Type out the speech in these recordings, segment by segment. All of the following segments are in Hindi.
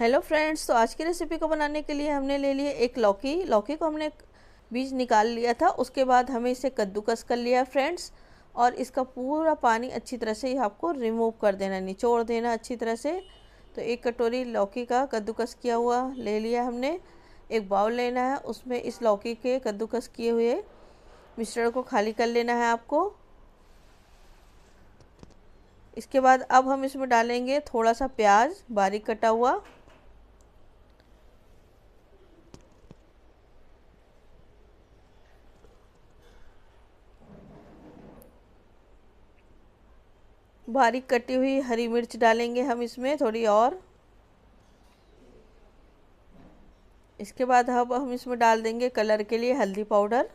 हेलो फ्रेंड्स तो आज की रेसिपी को बनाने के लिए हमने ले लिए एक लौकी लौकी को हमने बीज निकाल लिया था उसके बाद हमें इसे कद्दूकस कर लिया फ्रेंड्स और इसका पूरा पानी अच्छी तरह से आपको रिमूव कर देना निचोड़ देना अच्छी तरह से तो एक कटोरी लौकी का कद्दूकस किया हुआ ले लिया हमने एक बाउल लेना है उसमें इस लौकी के कद्दूकस किए हुए मिश्रण को खाली कर लेना है आपको इसके बाद अब हम इसमें डालेंगे थोड़ा सा प्याज बारीक कटा हुआ बारीक कटी हुई हरी मिर्च डालेंगे हम इसमें थोड़ी और इसके बाद अब हम इसमें डाल देंगे कलर के लिए हल्दी पाउडर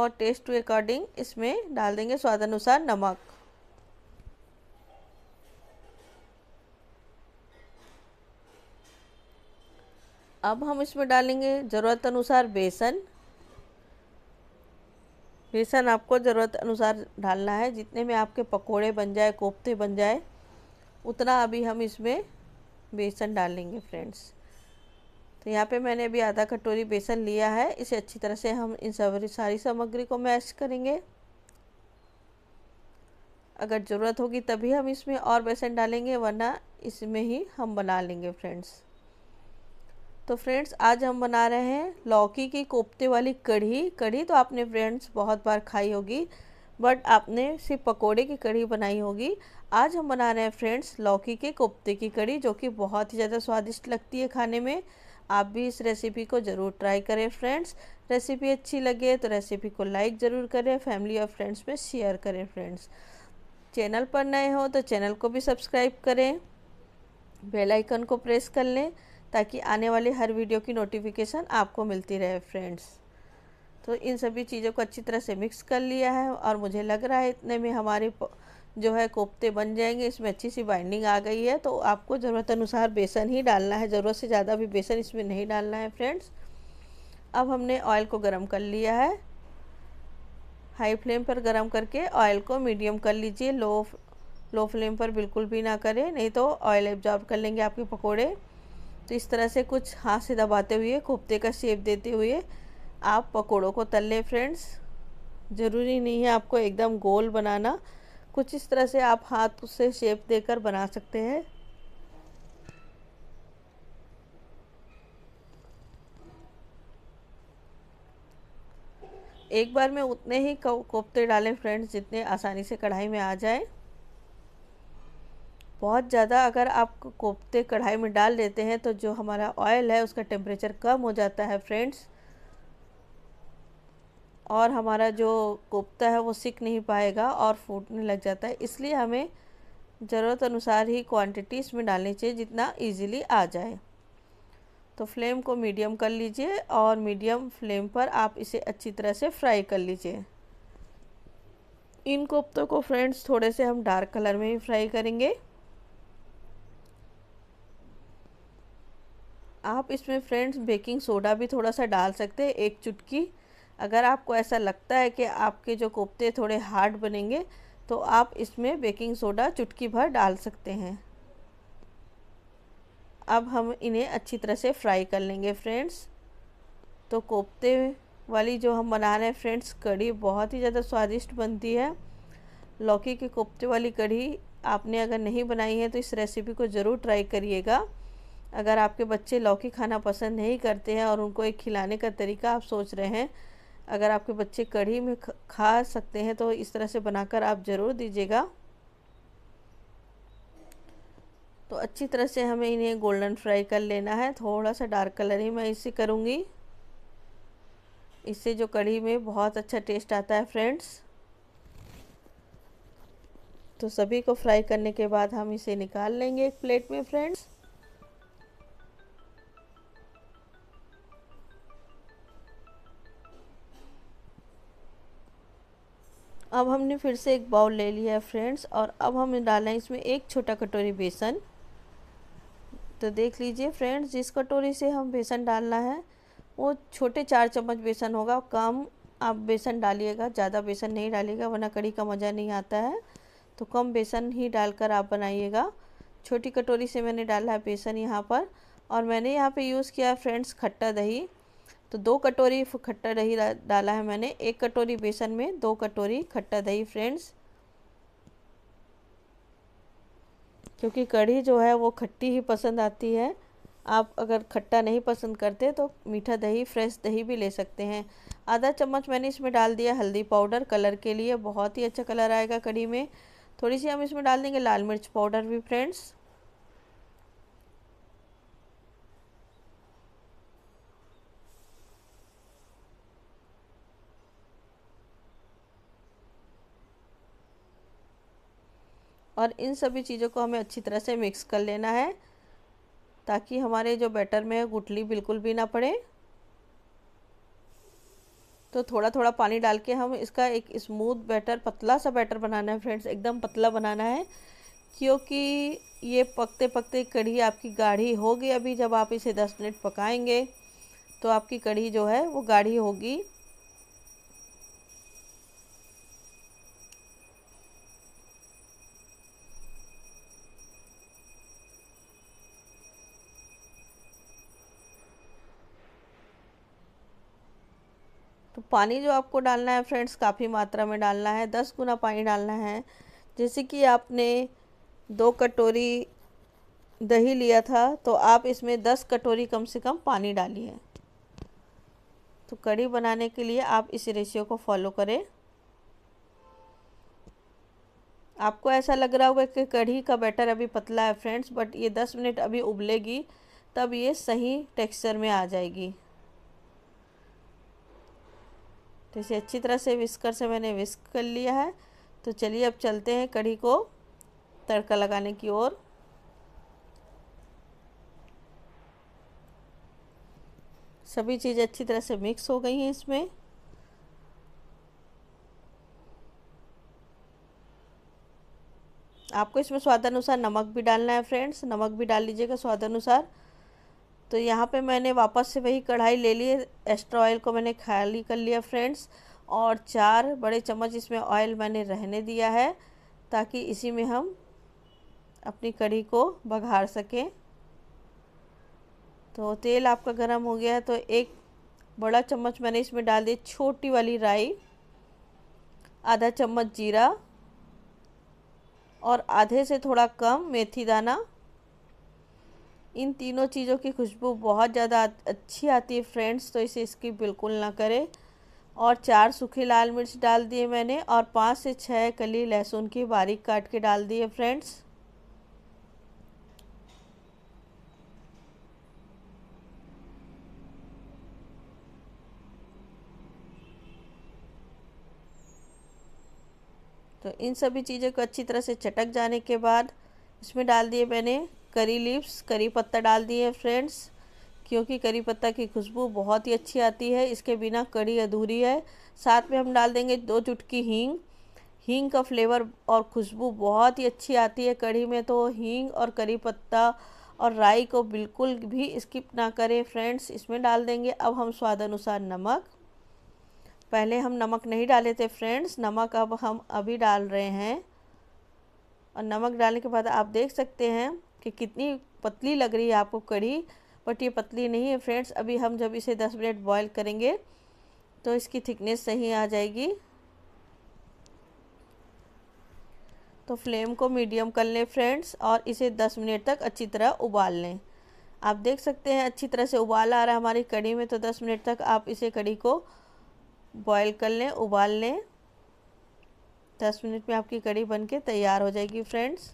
और टेस्ट के अकॉर्डिंग इसमें डाल देंगे स्वाद अनुसार नमक अब हम इसमें डालेंगे ज़रूरत अनुसार बेसन बेसन आपको ज़रूरत अनुसार डालना है जितने में आपके पकोड़े बन जाए कोफ्ते बन जाए उतना अभी हम इसमें बेसन डालेंगे फ्रेंड्स तो यहाँ पे मैंने अभी आधा कटोरी बेसन लिया है इसे अच्छी तरह से हम इन सब सारी सामग्री को मैश करेंगे अगर ज़रूरत होगी तभी हम इसमें और बेसन डालेंगे वरना इसमें ही हम बना लेंगे फ्रेंड्स तो फ्रेंड्स आज हम बना रहे हैं लौकी की कोफ्ते वाली कढ़ी कढ़ी तो आपने फ्रेंड्स बहुत बार खाई होगी बट आपने सिर्फ पकोड़े की कढ़ी बनाई होगी आज हम बना रहे हैं फ्रेंड्स लौकी के कोफ्ते की कढ़ी जो कि बहुत ही ज़्यादा स्वादिष्ट लगती है खाने में आप भी इस रेसिपी को ज़रूर ट्राई करें फ्रेंड्स रेसिपी अच्छी लगे तो रेसिपी को लाइक ज़रूर करें फैमिली और फ्रेंड्स में शेयर करें फ्रेंड्स चैनल पर नए हो तो चैनल को भी सब्सक्राइब करें बेल आइकन को प्रेस कर लें ताकि आने वाले हर वीडियो की नोटिफिकेशन आपको मिलती रहे फ्रेंड्स तो इन सभी चीज़ों को अच्छी तरह से मिक्स कर लिया है और मुझे लग रहा है इतने में हमारे जो है कोफ्ते बन जाएंगे इसमें अच्छी सी बाइंडिंग आ गई है तो आपको ज़रूरत अनुसार बेसन ही डालना है ज़रूरत से ज़्यादा भी बेसन इसमें नहीं डालना है फ्रेंड्स अब हमने ऑयल को गर्म कर लिया है हाई फ्लेम पर गर्म करके ऑयल को मीडियम कर लीजिए लो लो फ्लेम पर बिल्कुल भी ना करें नहीं तो ऑयल एब्जॉर्ब कर लेंगे आपके पकौड़े तो इस तरह से कुछ हाथ से दबाते हुए कोफ्ते का शेप देते हुए आप पकोड़ों को तल लें फ्रेंड्स ज़रूरी नहीं है आपको एकदम गोल बनाना कुछ इस तरह से आप हाथ से शेप देकर बना सकते हैं एक बार में उतने ही कोफ्ते डालें फ्रेंड्स जितने आसानी से कढ़ाई में आ जाए बहुत ज़्यादा अगर आप कोफ्ते कढ़ाई में डाल देते हैं तो जो हमारा ऑयल है उसका टेम्परेचर कम हो जाता है फ्रेंड्स और हमारा जो कोफ्ता है वो सिक नहीं पाएगा और फूटने लग जाता है इसलिए हमें ज़रूरत अनुसार ही क्वांटिटी इसमें डालनी चाहिए जितना इजीली आ जाए तो फ्लेम को मीडियम कर लीजिए और मीडियम फ्लेम पर आप इसे अच्छी तरह से फ्राई कर लीजिए इन कोफ्तों को फ्रेंड्स थोड़े से हम डार्क कलर में ही फ्राई करेंगे आप इसमें फ्रेंड्स बेकिंग सोडा भी थोड़ा सा डाल सकते हैं एक चुटकी अगर आपको ऐसा लगता है कि आपके जो कोफ्ते थोड़े हार्ड बनेंगे तो आप इसमें बेकिंग सोडा चुटकी भर डाल सकते हैं अब हम इन्हें अच्छी तरह से फ्राई कर लेंगे फ्रेंड्स तो कोफ्ते वाली जो हम बना रहे हैं फ्रेंड्स कढ़ी बहुत ही ज़्यादा स्वादिष्ट बनती है लौकी के कोफ्ते वाली कढ़ी आपने अगर नहीं बनाई है तो इस रेसिपी को ज़रूर ट्राई करिएगा अगर आपके बच्चे लौकी खाना पसंद नहीं करते हैं और उनको एक खिलाने का तरीका आप सोच रहे हैं अगर आपके बच्चे कढ़ी में खा सकते हैं तो इस तरह से बनाकर आप ज़रूर दीजिएगा तो अच्छी तरह से हमें इन्हें गोल्डन फ्राई कर लेना है थोड़ा सा डार्क कलर ही मैं इसे करूँगी इससे जो कढ़ी में बहुत अच्छा टेस्ट आता है फ्रेंड्स तो सभी को फ्राई करने के बाद हम इसे निकाल लेंगे एक प्लेट में फ्रेंड्स अब हमने फिर से एक बाउल ले लिया है फ्रेंड्स और अब हम डालें है इसमें एक छोटा कटोरी बेसन तो देख लीजिए फ्रेंड्स जिस कटोरी से हम बेसन डालना है वो छोटे चार चम्मच बेसन होगा कम आप बेसन डालिएगा ज़्यादा बेसन नहीं डालिएगा वरना कड़ी का मज़ा नहीं आता है तो कम बेसन ही डालकर आप बनाइएगा छोटी कटोरी से मैंने डाला है बेसन यहाँ पर और मैंने यहाँ पे यूज़ किया है फ्रेंड्स खट्टा दही तो दो कटोरी खट्टा दही डाला है मैंने एक कटोरी बेसन में दो कटोरी खट्टा दही फ्रेंड्स क्योंकि कढ़ी जो है वो खट्टी ही पसंद आती है आप अगर खट्टा नहीं पसंद करते तो मीठा दही फ्रेश दही भी ले सकते हैं आधा चम्मच मैंने इसमें डाल दिया हल्दी पाउडर कलर के लिए बहुत ही अच्छा कलर आएगा कढ़ी में थोड़ी सी हम इसमें डाल देंगे लाल मिर्च पाउडर भी फ्रेंड्स और इन सभी चीज़ों को हमें अच्छी तरह से मिक्स कर लेना है ताकि हमारे जो बैटर में गुटली बिल्कुल भी ना पड़े तो थोड़ा थोड़ा पानी डाल के हम इसका एक स्मूथ बैटर पतला सा बैटर बनाना है फ्रेंड्स एकदम पतला बनाना है क्योंकि ये पकते पकते कढ़ी आपकी गाढ़ी होगी अभी जब आप इसे 10 मिनट पकाएंगे तो आपकी कढ़ी जो है वो गाढ़ी होगी पानी जो आपको डालना है फ्रेंड्स काफ़ी मात्रा में डालना है दस गुना पानी डालना है जैसे कि आपने दो कटोरी दही लिया था तो आप इसमें दस कटोरी कम से कम पानी डालिए तो कड़ी बनाने के लिए आप इस रेशियो को फॉलो करें आपको ऐसा लग रहा होगा कि कढ़ी का बैटर अभी पतला है फ्रेंड्स बट ये दस मिनट अभी उबलेगी तब ये सही टेक्सचर में आ जाएगी तो इसे अच्छी तरह से विस्कर से मैंने विस्क कर लिया है तो चलिए अब चलते हैं कढ़ी को तड़का लगाने की ओर सभी चीज़ें अच्छी तरह से मिक्स हो गई हैं इसमें आपको इसमें स्वाद अनुसार नमक भी डालना है फ्रेंड्स नमक भी डाल लीजिएगा स्वाद अनुसार तो यहाँ पे मैंने वापस से वही कढ़ाई ले ली एक्स्ट्रा ऑयल को मैंने खाली कर लिया फ्रेंड्स और चार बड़े चम्मच इसमें ऑयल मैंने रहने दिया है ताकि इसी में हम अपनी कढ़ी को बघार सकें तो तेल आपका गर्म हो गया है तो एक बड़ा चम्मच मैंने इसमें डाल दिया छोटी वाली राई आधा चम्मच जीरा और आधे से थोड़ा कम मेथी दाना इन तीनों चीज़ों की खुशबू बहुत ज़्यादा अच्छी आती है फ्रेंड्स तो इसे इसकी बिल्कुल ना करें और चार सूखी लाल मिर्च डाल दिए मैंने और पाँच से छः कली लहसुन की बारीक काट के डाल दिए फ्रेंड्स तो इन सभी चीज़ों को अच्छी तरह से चटक जाने के बाद इसमें डाल दिए मैंने करी लिप्स करी पत्ता डाल दिए फ्रेंड्स क्योंकि करी पत्ता की खुशबू बहुत ही अच्छी आती है इसके बिना कड़ी अधूरी है साथ में हम डाल देंगे दो चुटकी हींग हींग का फ्लेवर और खुशबू बहुत ही अच्छी आती है कढ़ी में तो हींग और करी पत्ता और राई को बिल्कुल भी स्किप ना करें फ्रेंड्स इसमें डाल देंगे अब हम स्वाद अनुसार नमक पहले हम नमक नहीं डाले थे फ्रेंड्स नमक अब हम अभी डाल रहे हैं और नमक डालने के बाद आप देख सकते हैं कि कितनी पतली लग रही है आपको कढ़ी बट ये पतली नहीं है फ्रेंड्स अभी हम जब इसे दस मिनट बॉईल करेंगे तो इसकी थिकनेस सही आ जाएगी तो फ्लेम को मीडियम कर लें फ्रेंड्स और इसे 10 मिनट तक अच्छी तरह उबाल लें आप देख सकते हैं अच्छी तरह से उबाल आ रहा है हमारी कढ़ी में तो 10 मिनट तक आप इसे कढ़ी को बॉईल कर लें उबाल लें दस मिनट में आपकी कढ़ी बन तैयार हो जाएगी फ्रेंड्स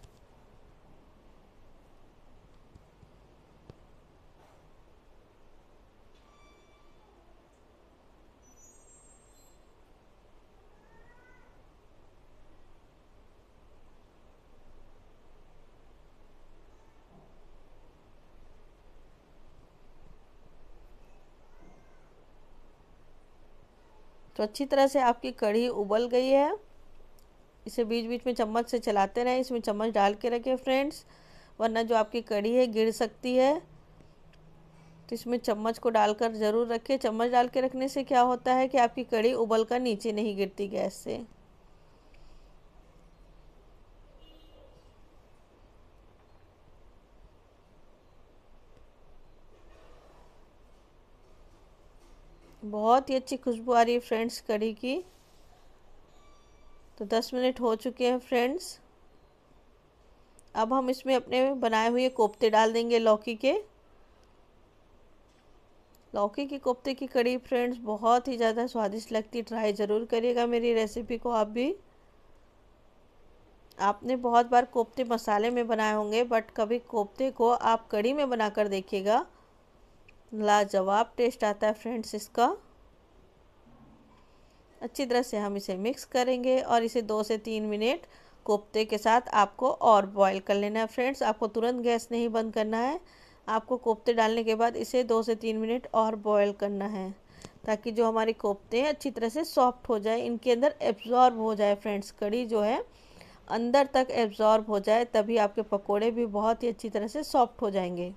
तो अच्छी तरह से आपकी कढ़ी उबल गई है इसे बीच बीच में चम्मच से चलाते रहें इसमें चम्मच डाल के रखें फ्रेंड्स वरना जो आपकी कढ़ी है गिर सकती है तो इसमें चम्मच को डालकर ज़रूर रखें चम्मच डाल के रखने से क्या होता है कि आपकी कढ़ी उबल कर नीचे नहीं गिरती गैस से बहुत ही अच्छी खुशबू आ रही है फ्रेंड्स कढ़ी की तो दस मिनट हो चुके हैं फ्रेंड्स अब हम इसमें अपने बनाए हुए कोफ्ते डाल देंगे लौकी के लौकी के कोफ्ते की कड़ी फ्रेंड्स बहुत ही ज़्यादा स्वादिष्ट लगती है ट्राई ज़रूर करिएगा मेरी रेसिपी को आप भी आपने बहुत बार कोफ्ते मसाले में बनाए होंगे बट कभी कोफ्ते को आप कड़ी में बना कर देखिएगा लाजवाब टेस्ट आता है फ्रेंड्स इसका अच्छी तरह से हम इसे मिक्स करेंगे और इसे दो से तीन मिनट कोफ्ते के साथ आपको और बॉईल कर लेना है फ्रेंड्स आपको तुरंत गैस नहीं बंद करना है आपको कोफ्ते डालने के बाद इसे दो से तीन मिनट और बॉयल करना है ताकि जो हमारे कोफ्ते हैं अच्छी तरह से सॉफ्ट हो जाए इनके अंदर एब्जॉर्ब हो जाए फ्रेंड्स कड़ी जो है अंदर तक एब्जॉर्ब हो जाए तभी आपके पकौड़े भी बहुत ही अच्छी तरह से सॉफ्ट हो जाएंगे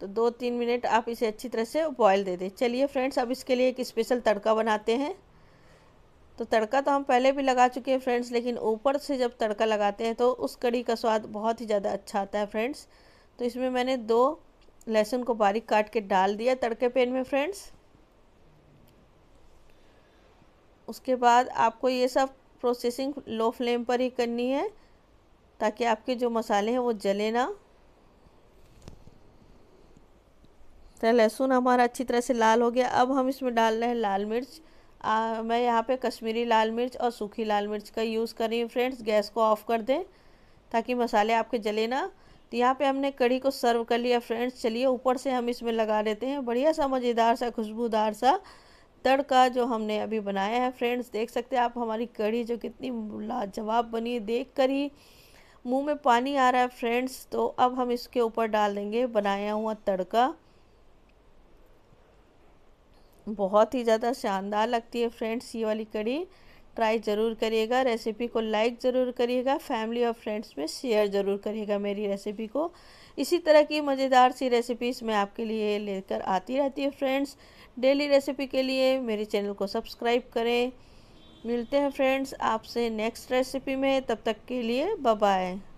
तो दो तीन मिनट आप इसे अच्छी तरह से बॉयल दे दें चलिए फ्रेंड्स अब इसके लिए एक स्पेशल तड़का बनाते हैं तो तड़का तो हम पहले भी लगा चुके हैं फ्रेंड्स लेकिन ऊपर से जब तड़का लगाते हैं तो उस कड़ी का स्वाद बहुत ही ज़्यादा अच्छा आता है फ्रेंड्स तो इसमें मैंने दो लहसुन को बारीक काट के डाल दिया तड़के पैन में फ्रेंड्स उसके बाद आपको ये सब प्रोसेसिंग लो फ्लेम पर ही करनी है ताकि आपके जो मसाले हैं वो जले ना तो लहसुन हमारा अच्छी तरह से लाल हो गया अब हम इसमें डाल रहे हैं लाल मिर्च आ, मैं यहाँ पे कश्मीरी लाल मिर्च और सूखी लाल मिर्च का यूज़ कर रही हूँ फ्रेंड्स गैस को ऑफ़ कर दें ताकि मसाले आपके जले ना तो यहाँ पे हमने कड़ी को सर्व कर लिया फ्रेंड्स चलिए ऊपर से हम इसमें लगा देते हैं बढ़िया सा मज़ेदार सा खुशबूदार सा तड़का जो हमने अभी बनाया है फ्रेंड्स देख सकते हैं आप हमारी कड़ी जो कितनी लाजवाब बनी है देख कर ही मुँह में पानी आ रहा है फ्रेंड्स तो अब हम इसके ऊपर डाल देंगे बनाया हुआ तड़का बहुत ही ज़्यादा शानदार लगती है फ्रेंड्स ये वाली कड़ी ट्राई ज़रूर करिएगा रेसिपी को लाइक ज़रूर करिएगा फैमिली और फ्रेंड्स में शेयर ज़रूर करिएगा मेरी रेसिपी को इसी तरह की मज़ेदार सी रेसिपीज़ मैं आपके लिए लेकर आती रहती है फ्रेंड्स डेली रेसिपी के लिए मेरे चैनल को सब्सक्राइब करें मिलते हैं फ्रेंड्स आपसे नेक्स्ट रेसिपी में तब तक के लिए बाय